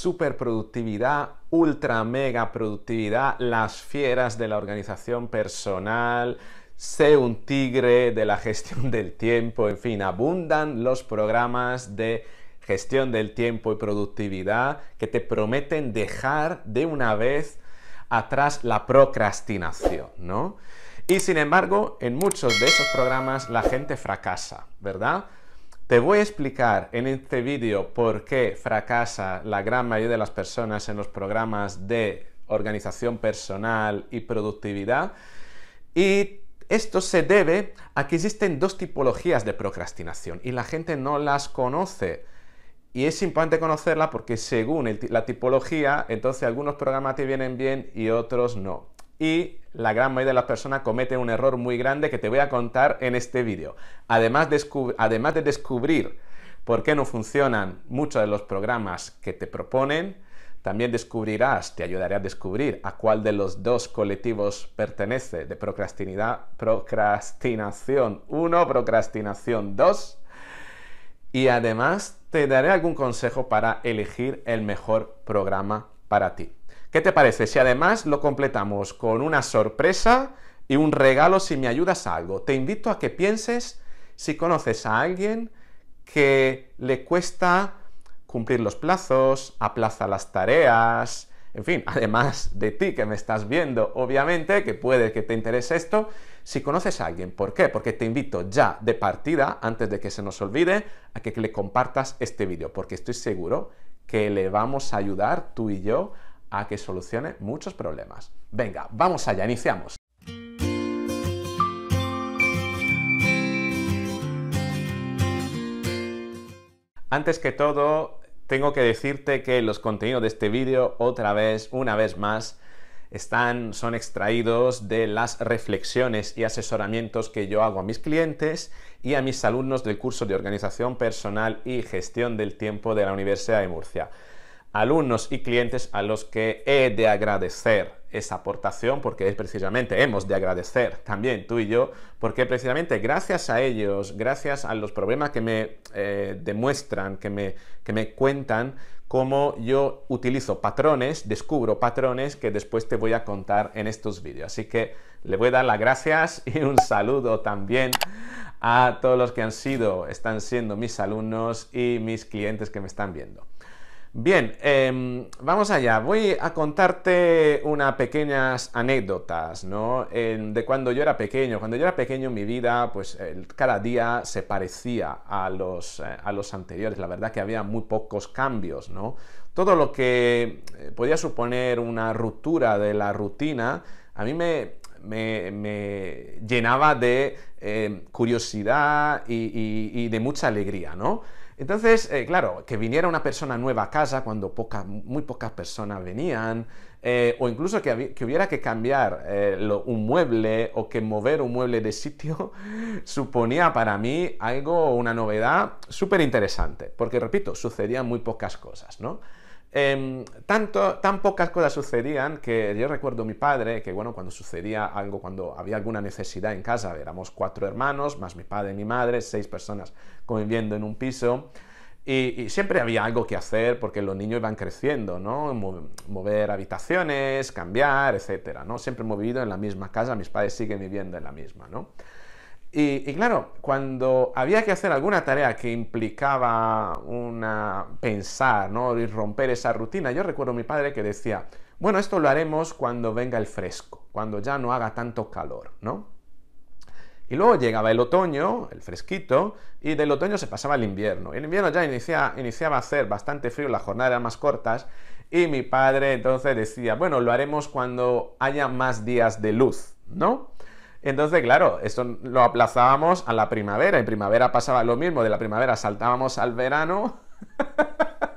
superproductividad, productividad, ultra mega productividad, las fieras de la organización personal, sé un tigre de la gestión del tiempo, en fin, abundan los programas de gestión del tiempo y productividad que te prometen dejar de una vez atrás la procrastinación, ¿no? Y sin embargo, en muchos de esos programas la gente fracasa, ¿verdad? Te voy a explicar en este vídeo por qué fracasa la gran mayoría de las personas en los programas de organización personal y productividad. Y esto se debe a que existen dos tipologías de procrastinación y la gente no las conoce. Y es importante conocerla porque según la tipología, entonces algunos programas te vienen bien y otros no y la gran mayoría de las personas cometen un error muy grande que te voy a contar en este vídeo. Además, de descubrir por qué no funcionan muchos de los programas que te proponen, también descubrirás, te ayudaré a descubrir a cuál de los dos colectivos pertenece, de Procrastinidad... procrastinación 1, procrastinación 2. Y además te daré algún consejo para elegir el mejor programa para ti. ¿Qué te parece si además lo completamos con una sorpresa y un regalo si me ayudas a algo? Te invito a que pienses si conoces a alguien que le cuesta cumplir los plazos, aplaza las tareas, en fin, además de ti que me estás viendo, obviamente, que puede que te interese esto, si conoces a alguien, ¿por qué? Porque te invito ya de partida, antes de que se nos olvide, a que le compartas este vídeo, porque estoy seguro que le vamos a ayudar tú y yo a que solucione muchos problemas. Venga, vamos allá, iniciamos. Antes que todo, tengo que decirte que los contenidos de este vídeo, otra vez, una vez más, están, son extraídos de las reflexiones y asesoramientos que yo hago a mis clientes y a mis alumnos del curso de Organización Personal y Gestión del Tiempo de la Universidad de Murcia alumnos y clientes a los que he de agradecer esa aportación porque es precisamente, hemos de agradecer también tú y yo, porque precisamente gracias a ellos, gracias a los problemas que me eh, demuestran, que me, que me cuentan, cómo yo utilizo patrones, descubro patrones que después te voy a contar en estos vídeos. Así que le voy a dar las gracias y un saludo también a todos los que han sido, están siendo mis alumnos y mis clientes que me están viendo. Bien, em, vamos allá. Voy a contarte unas pequeñas anécdotas, ¿no? de cuando yo era pequeño. Cuando yo era pequeño mi vida, pues cada día se parecía eh, a los, anteriores. La verdad que había muy pocos cambios, ¿no? Todo lo que eh, podía suponer una ruptura de la rutina, a mí me, llenaba de em, curiosidad y, y de mucha alegría, ¿no? Entonces, eh, claro, que viniera una persona nueva a casa cuando muy pocas personas venían, eh, o incluso que, hubiera que cambiar eh, un mueble o que mover un mueble de sitio, suponía para mí algo, una novedad súper interesante, porque repito, sucedían muy pocas cosas, ¿no? Em, tanto, tan pocas cosas sucedían que yo recuerdo a mi padre, que bueno, cuando sucedía algo, cuando había alguna necesidad en casa, éramos cuatro hermanos, más mi padre y mi madre, seis personas conviviendo en un piso, y, siempre había algo que hacer porque los niños iban creciendo, ¿no? Mover habitaciones, cambiar, etcétera, ¿no? Siempre vivido en la misma casa, mis padres siguen viviendo en la misma, ¿no? Y, claro, cuando había que hacer alguna tarea que implicaba una pensar, ¿no? Y romper esa rutina, yo recuerdo a mi padre que decía, bueno, esto lo haremos cuando venga el fresco, cuando ya no haga tanto calor, ¿no? Y luego llegaba el otoño, el fresquito, y del otoño se pasaba el invierno. El invierno ya iniciaba a hacer bastante frío, las jornadas eran más cortas, y mi padre entonces decía, bueno, lo haremos cuando haya más días de luz, ¿no? Entonces, claro, esto lo aplazábamos a la primavera. En primavera pasaba lo mismo, de la primavera saltábamos al verano.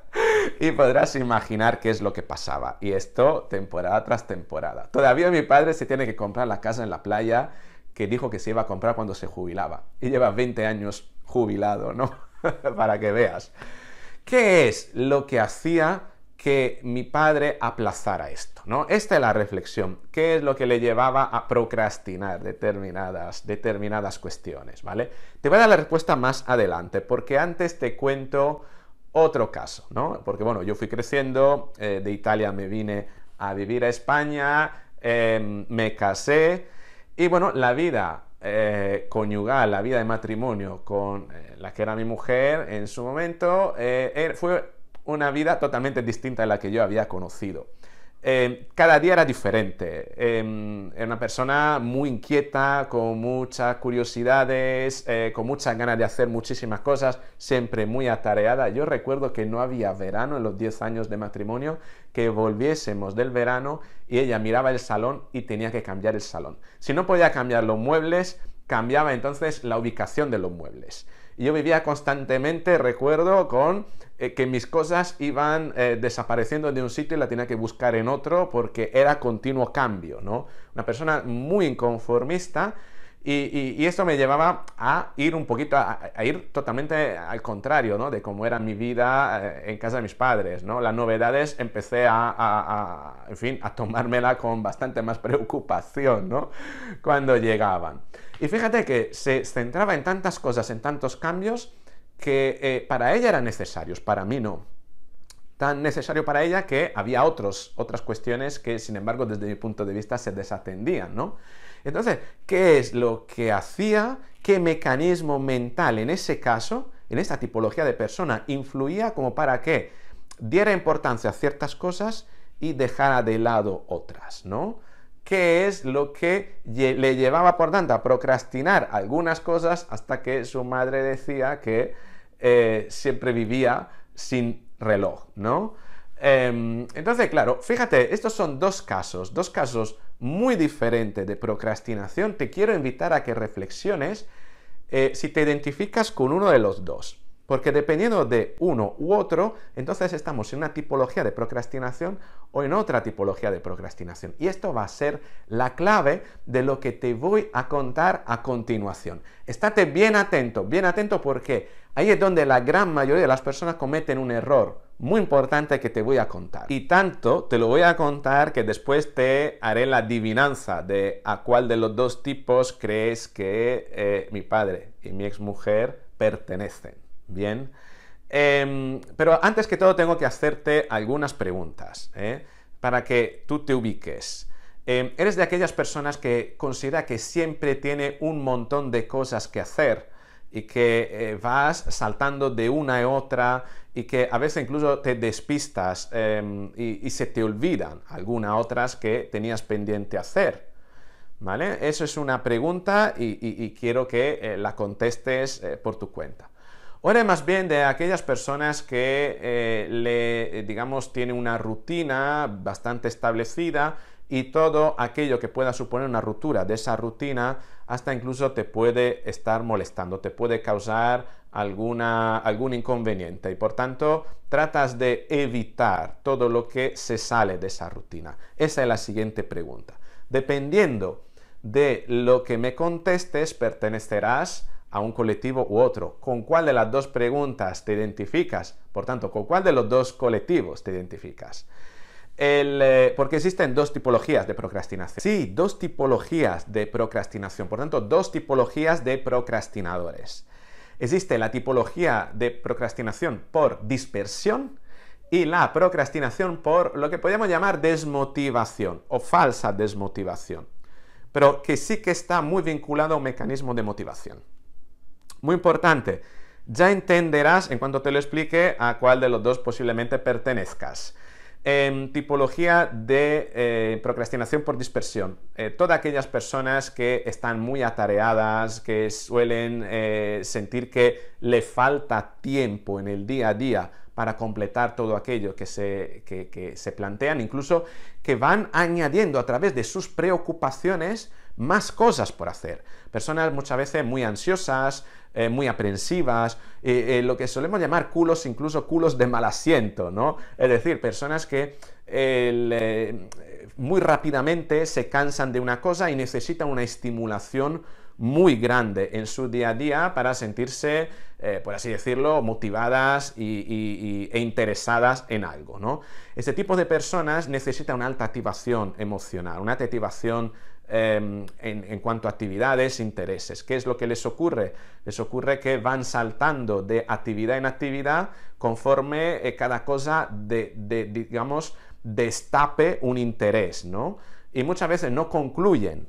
y podrás imaginar qué es lo que pasaba. Y esto temporada tras temporada. Todavía mi padre se tiene que comprar la casa en la playa que dijo que se iba a comprar cuando se jubilaba. Y lleva 20 años jubilado, ¿no? Para que veas. ¿Qué es lo que hacía que mi padre aplazara esto, ¿no? Esta es la reflexión. ¿Qué es lo que le llevaba a procrastinar determinadas, determinadas cuestiones, ¿vale? Te voy a dar la respuesta más adelante, porque antes te cuento otro caso, ¿no? Porque, bueno, yo fui creciendo, eh, de Italia me vine a vivir a España, em, me casé, y bueno, la vida eh, conyugal, la vida de matrimonio con eh, la que era mi mujer en su momento, er, fue una vida totalmente distinta de la que yo había conocido. Eh, cada día era diferente. Em, era una persona muy inquieta, con muchas curiosidades, eh, con muchas ganas de hacer muchísimas cosas, siempre muy atareada. Yo recuerdo que no había verano en los 10 años de matrimonio, que volviésemos del verano y ella miraba el salón y tenía que cambiar el salón. Si no podía cambiar los muebles, cambiaba entonces la ubicación de los muebles. yo vivía constantemente, recuerdo, con eh, que mis cosas iban eh, desapareciendo de un sitio y la tenía que buscar en otro porque era continuo cambio, ¿no? Una persona muy inconformista y, y, esto me llevaba a ir un poquito, a, ir totalmente al contrario, ¿no? De cómo era mi vida eh, en casa de mis padres, ¿no? Las novedades empecé a, a, en fin, a tomármela con bastante más preocupación, ¿no? Cuando llegaban. Y fíjate que se centraba en tantas cosas, en tantos cambios, que eh, para ella eran necesarios, para mí no. Tan necesario para ella que había otros, otras cuestiones que, sin embargo, desde mi punto de vista se desatendían, ¿no? Entonces, ¿qué es lo que hacía? ¿Qué mecanismo mental en ese caso, en esta tipología de persona, influía como para que diera importancia a ciertas cosas y dejara de lado otras, ¿no? ¿Qué es lo que le llevaba, por tanto, a procrastinar algunas cosas hasta que su madre decía que eh, siempre vivía sin reloj, ¿no? Em, entonces, claro, fíjate, estos son dos casos, dos casos muy diferentes de procrastinación. Te quiero invitar a que reflexiones eh, si te identificas con uno de los dos. Porque dependiendo de uno u otro, entonces estamos en una tipología de procrastinación o en otra tipología de procrastinación. Y esto va a ser la clave de lo que te voy a contar a continuación. Estate bien atento, bien atento porque ahí es donde la gran mayoría de las personas cometen un error muy importante que te voy a contar. Y tanto te lo voy a contar que después te haré la adivinanza de a cuál de los dos tipos crees que eh, mi padre y mi exmujer pertenecen. Bien. Em, pero antes que todo tengo que hacerte algunas preguntas ¿eh? para que tú te ubiques. Em, ¿Eres de aquellas personas que considera que siempre tiene un montón de cosas que hacer y que eh, vas saltando de una a otra y que a veces incluso te despistas em, y, se te olvidan algunas otras que tenías pendiente hacer? ¿Vale? Eso es una pregunta y, quiero que eh, la contestes por tu cuenta. O era más bien de aquellas personas que, eh, le, eh, digamos, tiene una rutina bastante establecida y todo aquello que pueda suponer una ruptura de esa rutina hasta incluso te puede estar molestando, te puede causar alguna, algún inconveniente y por tanto tratas de evitar todo lo que se sale de esa rutina. Esa es la siguiente pregunta. Dependiendo de lo que me contestes, pertenecerás a un colectivo u otro? ¿Con cuál de las dos preguntas te identificas? Por tanto, ¿con cuál de los dos colectivos te identificas? Eh, porque existen dos tipologías de procrastinación. Sí, dos tipologías de procrastinación. Por tanto, dos tipologías de procrastinadores. Existe la tipología de procrastinación por dispersión y la procrastinación por lo que podríamos llamar desmotivación o falsa desmotivación, pero que sí que está muy vinculado a un mecanismo de motivación. Muy importante, ya entenderás en cuanto te lo explique a cuál de los dos posiblemente pertenezcas. En em, tipología de eh, procrastinación por dispersión. Eh, todas aquellas personas que están muy atareadas, que suelen eh, sentir que le falta tiempo en el día a día para completar todo aquello que se plantean, incluso que van añadiendo a través de sus preocupaciones más cosas por hacer. Personas muchas veces muy ansiosas, eh, muy aprensivas, eh, eh, lo que solemos llamar culos, incluso culos de mal asiento, ¿no? Es decir, personas que muy rápidamente se cansan de una cosa y necesitan una estimulación muy grande en su día a día para sentirse, por así decirlo, motivadas y, e interesadas en algo, ¿no? Este tipo de personas necesita una alta activación emocional, una activación Em, en, cuanto a actividades, intereses. ¿Qué es lo que les ocurre? Les ocurre que van saltando de actividad en actividad conforme eh, cada cosa, de, digamos, destape un interés, ¿no? Y muchas veces no concluyen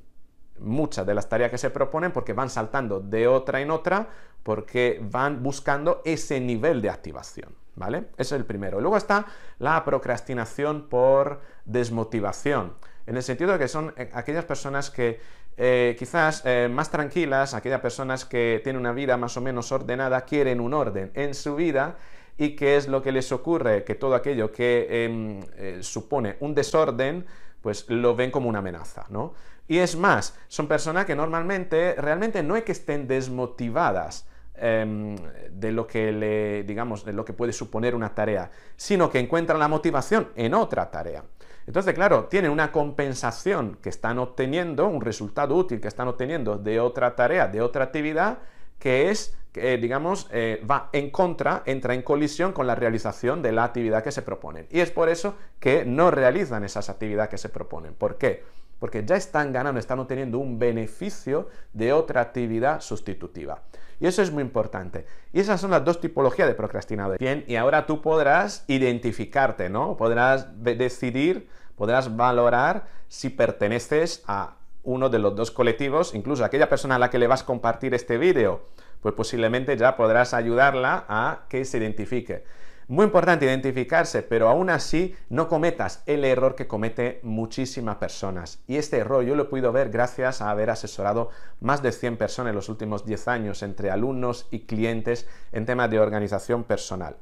muchas de las tareas que se proponen porque van saltando de otra en otra porque van buscando ese nivel de activación, ¿vale? Ese es el primero. Luego está la procrastinación por desmotivación en el sentido de que son eh, aquellas personas que eh, quizás eh, más tranquilas, aquellas personas que tienen una vida más o menos ordenada, quieren un orden en su vida y que es lo que les ocurre, que todo aquello que em, supone un desorden, pues lo ven como una amenaza, ¿no? Y es más, son personas que normalmente, realmente no es que estén desmotivadas, em, de lo que le, digamos, de lo que puede suponer una tarea, sino que encuentran la motivación en otra tarea. Entonces, claro, tienen una compensación que están obteniendo, un resultado útil que están obteniendo de otra tarea, de otra actividad, que es, que, eh, digamos, eh, va en contra, entra en colisión con la realización de la actividad que se proponen. Y es por eso que no realizan esas actividades que se proponen. ¿Por qué? Porque ya están ganando, están obteniendo un beneficio de otra actividad sustitutiva. Y eso es muy importante. Y esas son las dos tipologías de procrastinadores. Bien, y ahora tú podrás identificarte, ¿no? Podrás decidir, podrás valorar si perteneces a uno de los dos colectivos, incluso aquella persona a la que le vas a compartir este vídeo, pues posiblemente ya podrás ayudarla a que se identifique. Muy importante identificarse, pero aún así no cometas el error que comete muchísimas personas. Y este error yo lo he podido ver gracias a haber asesorado más de 100 personas en los últimos 10 años entre alumnos y clientes en temas de organización personal.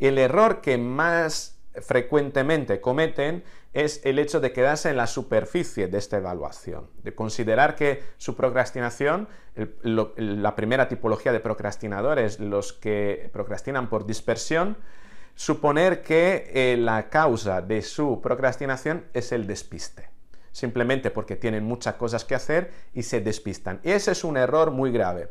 El error que más frecuentemente cometen es el hecho de quedarse en la superficie de esta evaluación, de considerar que su procrastinación, la primera tipología de procrastinadores, los que procrastinan por dispersión, Suponer que eh, la causa de su procrastinación es el despiste, simplemente porque tienen muchas cosas que hacer y se despistan. Y ese es un error muy grave.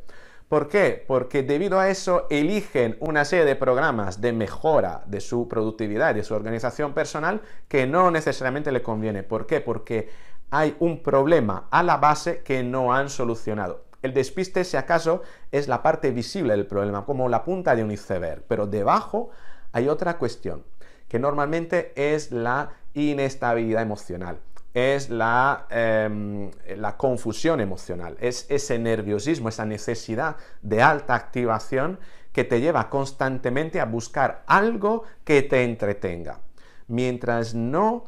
¿Por qué? Porque debido a eso eligen una serie de programas de mejora de su productividad y de su organización personal que no necesariamente le conviene. ¿Por qué? Porque hay un problema a la base que no han solucionado. El despiste, si acaso, es la parte visible del problema, como la punta de un iceberg, pero debajo hay otra cuestión, que normalmente es la inestabilidad emocional, es em, la, confusión emocional, es ese nerviosismo, esa necesidad de alta activación que te lleva constantemente a buscar algo que te entretenga. Mientras no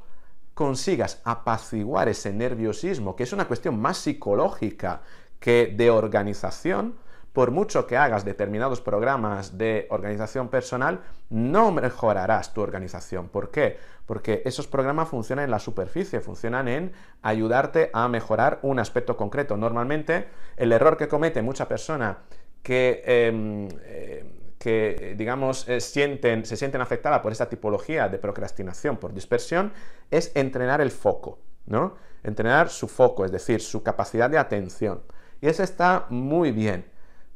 consigas apaciguar ese nerviosismo, que es una cuestión más psicológica que de organización, por mucho que hagas determinados programas de organización personal, no mejorarás tu organización. ¿Por qué? Porque esos programas funcionan en la superficie, funcionan en ayudarte a mejorar un aspecto concreto. Normalmente, el error que comete mucha persona que... Em, eh, digamos, eh, sienten, se sienten afectadas por esta tipología de procrastinación por dispersión es entrenar el foco, ¿no? Entrenar su foco, es decir, su capacidad de atención. Y eso está muy bien.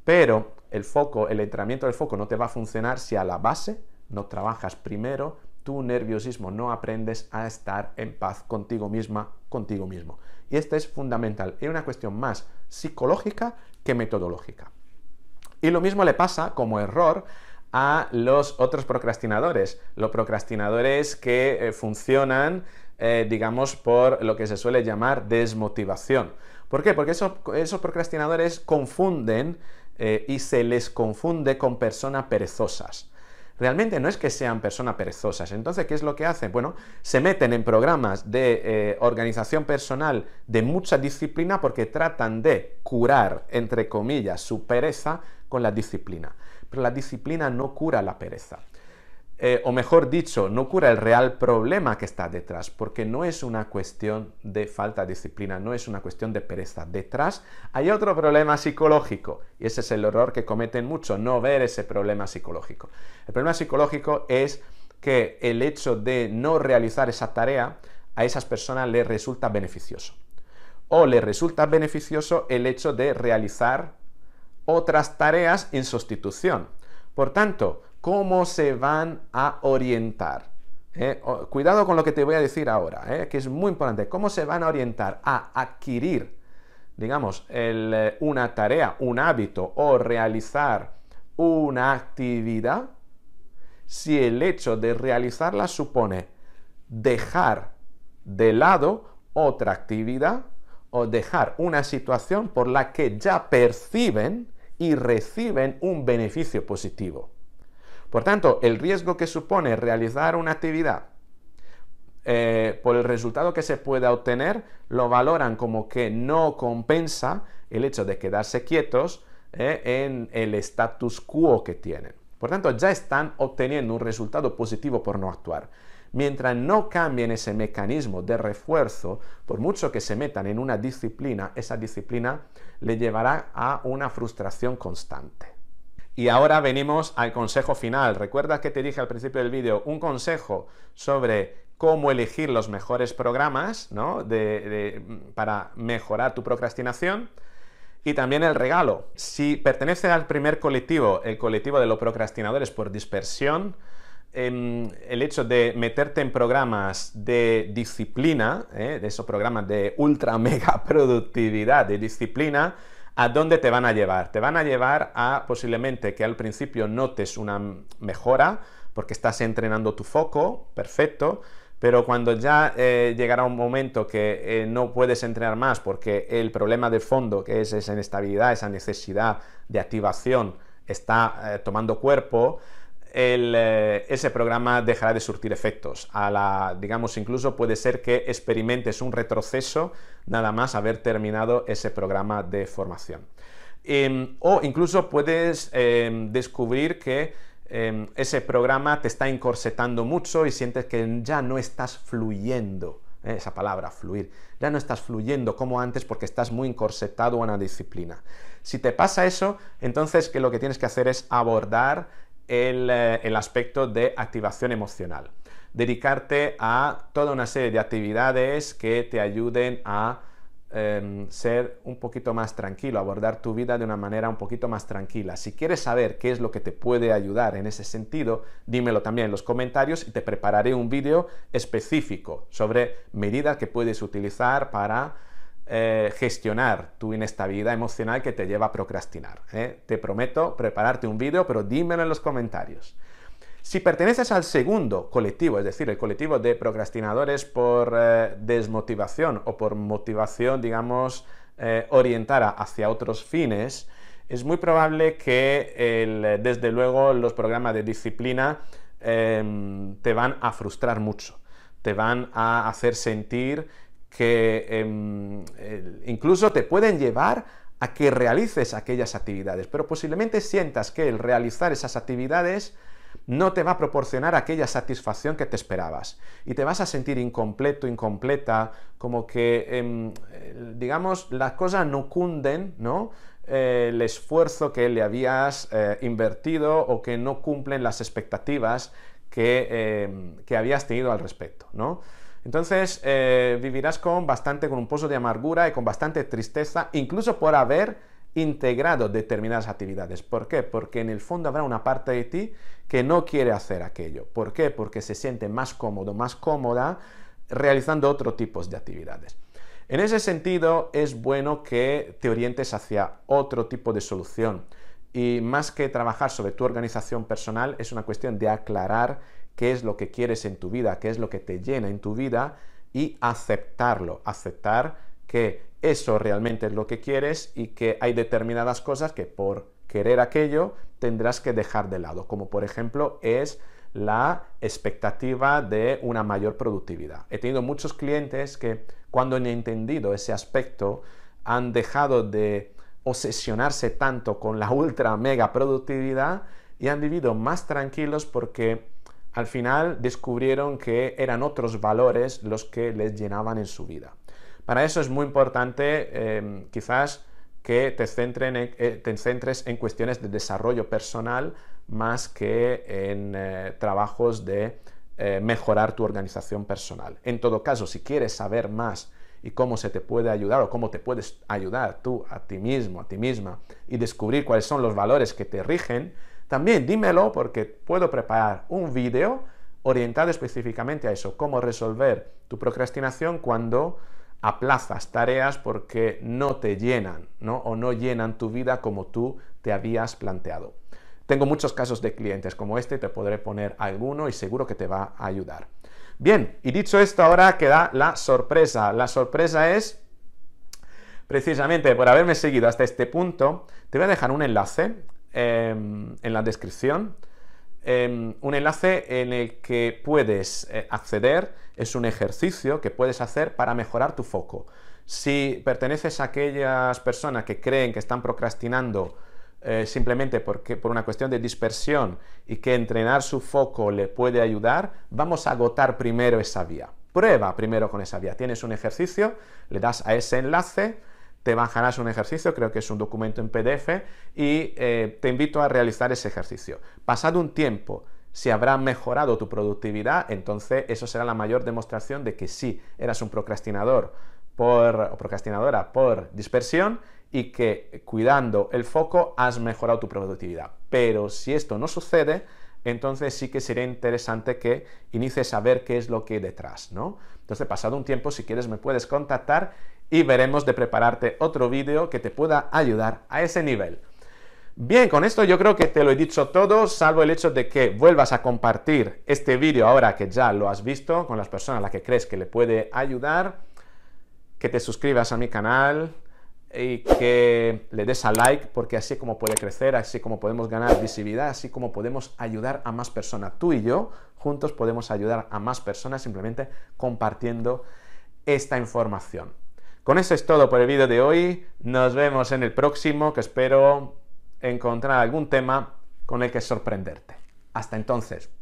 Pero el foco, el entrenamiento del foco no te va a funcionar si a la base no trabajas primero tu nerviosismo, no aprendes a estar en paz contigo misma, contigo mismo. Y este es fundamental, es una cuestión más psicológica que metodológica. Y lo mismo le pasa como error a los otros procrastinadores, los procrastinadores que eh, funcionan, eh, digamos, por lo que se suele llamar desmotivación. ¿Por qué? Porque esos procrastinadores confunden eh, y se les confunde con personas perezosas. Realmente no es que sean personas perezosas. Entonces, ¿qué es lo que hacen? Bueno, se meten en programas de eh, organización personal de mucha disciplina porque tratan de curar, entre comillas, su pereza con la disciplina. Pero la disciplina no cura la pereza. Eh, o mejor dicho, no cura el real problema que está detrás, porque no es una cuestión de falta de disciplina, no es una cuestión de pereza. Detrás hay otro problema psicológico, y ese es el error que cometen muchos, no ver ese problema psicológico. El problema psicológico es que el hecho de no realizar esa tarea a esas personas les resulta beneficioso. O les resulta beneficioso el hecho de realizar otras tareas en sustitución. Por tanto, cómo se van a orientar. ¿eh? cuidado con lo que te voy a decir ahora, ¿eh? que es muy importante. ¿Cómo se van a orientar a adquirir, digamos, eh, una tarea, un hábito o realizar una actividad si el hecho de realizarla supone dejar de lado otra actividad o dejar una situación por la que ya perciben y reciben un beneficio positivo? Por tanto, el riesgo que supone realizar una actividad eh, por el resultado que se pueda obtener, lo valoran como que no compensa el hecho de quedarse quietos eh, en el status quo que tienen. Por tanto, ya están obteniendo un resultado positivo por no actuar. Mientras no cambien ese mecanismo de refuerzo, por mucho que se metan en una disciplina, esa disciplina le llevará a una frustración constante. Y ahora venimos al consejo final. Recuerda que te dije al principio del vídeo un consejo sobre cómo elegir los mejores programas para mejorar tu procrastinación. Y también el regalo. Si perteneces al primer colectivo, el colectivo de los procrastinadores por dispersión, em, el hecho de meterte en programas de disciplina, ¿eh? de esos programas de ultra mega productividad, de disciplina, ¿A dónde te van a llevar? Te van a llevar a posiblemente que al principio notes una mejora porque estás entrenando tu foco, perfecto, pero cuando ya eh, llegará un momento que eh, no puedes entrenar más porque el problema de fondo, que es esa inestabilidad, esa necesidad de activación, está eh, tomando cuerpo, eh, ese programa dejará de surtir efectos. A la, digamos, incluso puede ser que experimentes un retroceso nada más haber terminado ese programa de formación. Em, o incluso puedes em, descubrir que em, ese programa te está encorsetando mucho y sientes que ya no estás fluyendo. Eh, esa palabra, fluir. Ya no estás fluyendo como antes porque estás muy encorsetado a una disciplina. Si te pasa eso, entonces que lo que tienes que hacer es abordar eh, el, aspecto de activación emocional. Dedicarte a toda una serie de actividades que te ayuden a em, ser un poquito más tranquilo, abordar tu vida de una manera un poquito más tranquila. Si quieres saber qué es lo que te puede ayudar en ese sentido, dímelo también en los comentarios y te prepararé un vídeo específico sobre medidas que puedes utilizar para eh, gestionar tu inestabilidad emocional que te lleva a procrastinar. ¿eh? Te prometo prepararte un vídeo, pero dímelo en los comentarios. Si perteneces al segundo colectivo, es decir, el colectivo de procrastinadores por eh, desmotivación o por motivación, digamos, orientada hacia otros fines, es muy probable que, desde luego, los programas de disciplina em, te van a frustrar mucho, te van a hacer sentir que em, incluso te pueden llevar a que realices aquellas actividades, pero posiblemente sientas que el realizar esas actividades no te va a proporcionar aquella satisfacción que te esperabas y te vas a sentir incompleto, incompleta, como que, em, digamos, las cosas no cunden, ¿no? Eh, el esfuerzo que le habías eh, invertido o que no cumplen las expectativas que, em, que habías tenido al respecto, ¿no? Entonces eh, vivirás con bastante, con un pozo de amargura y con bastante tristeza, incluso por haber integrado determinadas actividades. ¿Por qué? Porque en el fondo habrá una parte de ti que no quiere hacer aquello. ¿Por qué? Porque se siente más cómodo, más cómoda realizando otro tipo de actividades. En ese sentido, es bueno que te orientes hacia otro tipo de solución. Y más que trabajar sobre tu organización personal, es una cuestión de aclarar qué es lo que quieres en tu vida, qué es lo que te llena en tu vida y aceptarlo, aceptar que eso realmente es lo que quieres y que hay determinadas cosas que por querer aquello tendrás que dejar de lado, como por ejemplo es la expectativa de una mayor productividad. He tenido muchos clientes que cuando han entendido ese aspecto han dejado de obsesionarse tanto con la ultra mega productividad y han vivido más tranquilos porque al final descubrieron que eran otros valores los que les llenaban en su vida. Para eso es muy importante em, quizás que te, en, eh, centres en cuestiones de desarrollo personal más que en eh, trabajos de eh, mejorar tu organización personal. En todo caso, si quieres saber más y cómo se te puede ayudar o cómo te puedes ayudar tú a ti mismo, a ti misma y descubrir cuáles son los valores que te rigen, también dímelo porque puedo preparar un vídeo orientado específicamente a eso, cómo resolver tu procrastinación cuando aplazas tareas porque no te llenan, ¿no? O no llenan tu vida como tú te habías planteado. Tengo muchos casos de clientes como este, te podré poner alguno y seguro que te va a ayudar. Bien, y dicho esto, ahora queda la sorpresa. La sorpresa es, precisamente por haberme seguido hasta este punto, te voy a dejar un enlace Em, en la descripción em, un enlace en el que puedes eh, acceder, es un ejercicio que puedes hacer para mejorar tu foco. Si perteneces a aquellas personas que creen que están procrastinando eh, simplemente porque, por una cuestión de dispersión y que entrenar su foco le puede ayudar, vamos a agotar primero esa vía. Prueba primero con esa vía. Tienes un ejercicio, le das a ese enlace, te bajarás un ejercicio, creo que es un documento en PDF, y eh, te invito a realizar ese ejercicio. Pasado un tiempo, si habrá mejorado tu productividad, entonces eso será la mayor demostración de que sí, eras un procrastinador por, o procrastinadora por dispersión y que cuidando el foco has mejorado tu productividad. Pero si esto no sucede, entonces sí que sería interesante que inicies a ver qué es lo que hay detrás, ¿no? Entonces, pasado un tiempo, si quieres, me puedes contactar y veremos de prepararte otro vídeo que te pueda ayudar a ese nivel. Bien, con esto yo creo que te lo he dicho todo, salvo el hecho de que vuelvas a compartir este vídeo ahora que ya lo has visto con las personas a las que crees que le puede ayudar, que te suscribas a mi canal y que le des a like porque así como puede crecer, así como podemos ganar visibilidad, así como podemos ayudar a más personas. Tú y yo juntos podemos ayudar a más personas simplemente compartiendo esta información. Con eso es todo por el vídeo de hoy. Nos vemos en el próximo, que espero encontrar algún tema con el que sorprenderte. Hasta entonces.